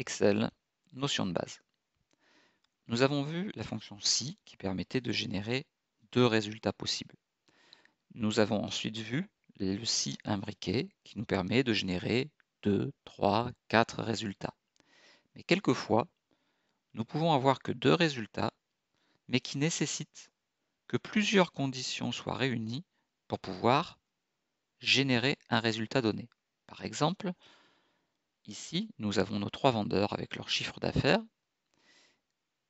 Excel, notion de base. Nous avons vu la fonction si qui permettait de générer deux résultats possibles. Nous avons ensuite vu le si imbriqué qui nous permet de générer deux, trois, quatre résultats. Mais quelquefois, nous pouvons avoir que deux résultats, mais qui nécessitent que plusieurs conditions soient réunies pour pouvoir générer un résultat donné. Par exemple, Ici, nous avons nos trois vendeurs avec leur chiffre d'affaires,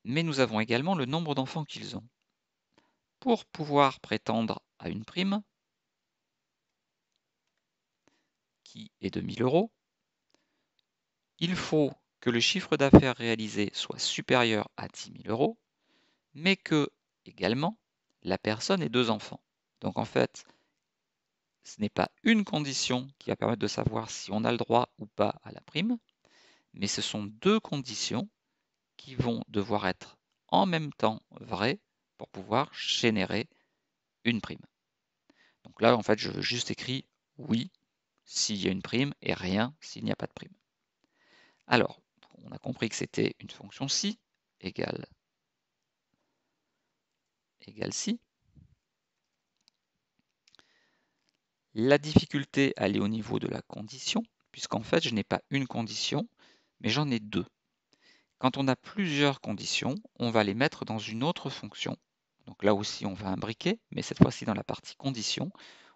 mais nous avons également le nombre d'enfants qu'ils ont. Pour pouvoir prétendre à une prime, qui est de 1000 euros, il faut que le chiffre d'affaires réalisé soit supérieur à 10 000 euros, mais que, également, la personne ait deux enfants. Donc en fait, ce n'est pas une condition qui va permettre de savoir si on a le droit ou pas à la prime, mais ce sont deux conditions qui vont devoir être en même temps vraies pour pouvoir générer une prime. Donc là, en fait, je veux juste écrire oui s'il y a une prime et rien s'il n'y a pas de prime. Alors, on a compris que c'était une fonction si égale, si. La difficulté, elle est au niveau de la condition, puisqu'en fait, je n'ai pas une condition, mais j'en ai deux. Quand on a plusieurs conditions, on va les mettre dans une autre fonction. Donc là aussi, on va imbriquer, mais cette fois-ci dans la partie condition,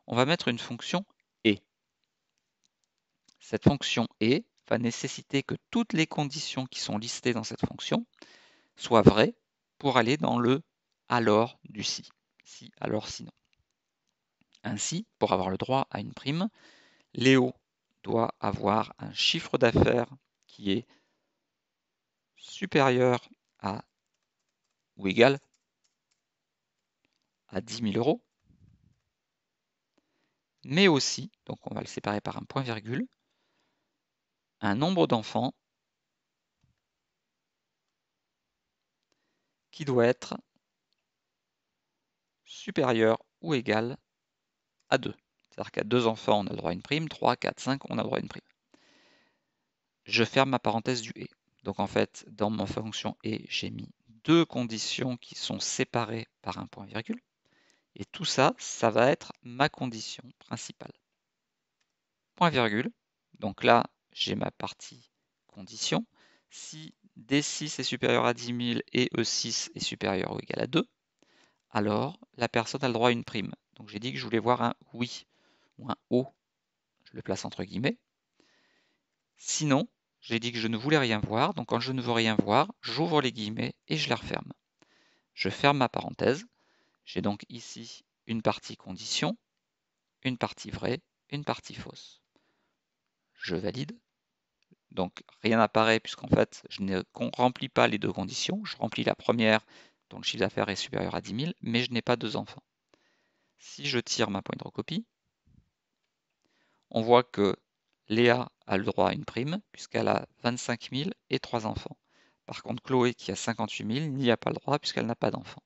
on va mettre une fonction et. Cette fonction et va nécessiter que toutes les conditions qui sont listées dans cette fonction soient vraies pour aller dans le alors du si. Si, alors, sinon. Ainsi, pour avoir le droit à une prime, Léo doit avoir un chiffre d'affaires qui est supérieur à ou égal à 10 000 euros, mais aussi, donc on va le séparer par un point virgule, un nombre d'enfants qui doit être supérieur ou égal 2. C'est-à-dire qu'à deux enfants, on a le droit à une prime, 3, 4, 5, on a le droit à une prime. Je ferme ma parenthèse du et. Donc en fait, dans ma fonction et, j'ai mis deux conditions qui sont séparées par un point virgule. Et tout ça, ça va être ma condition principale. Point virgule. Donc là, j'ai ma partie condition. Si D6 est supérieur à 10 000 et E6 est supérieur ou égal à 2, alors la personne a le droit à une prime. Donc j'ai dit que je voulais voir un oui ou un O. Oh. Je le place entre guillemets. Sinon, j'ai dit que je ne voulais rien voir. Donc quand je ne veux rien voir, j'ouvre les guillemets et je les referme. Je ferme ma parenthèse. J'ai donc ici une partie condition, une partie vraie, une partie fausse. Je valide. Donc rien n'apparaît puisqu'en fait je ne remplis pas les deux conditions. Je remplis la première dont le chiffre d'affaires est supérieur à 10 000, mais je n'ai pas deux enfants. Si je tire ma pointe de recopie, on voit que Léa a le droit à une prime, puisqu'elle a 25 000 et 3 enfants. Par contre, Chloé, qui a 58 000, n'y a pas le droit, puisqu'elle n'a pas d'enfants.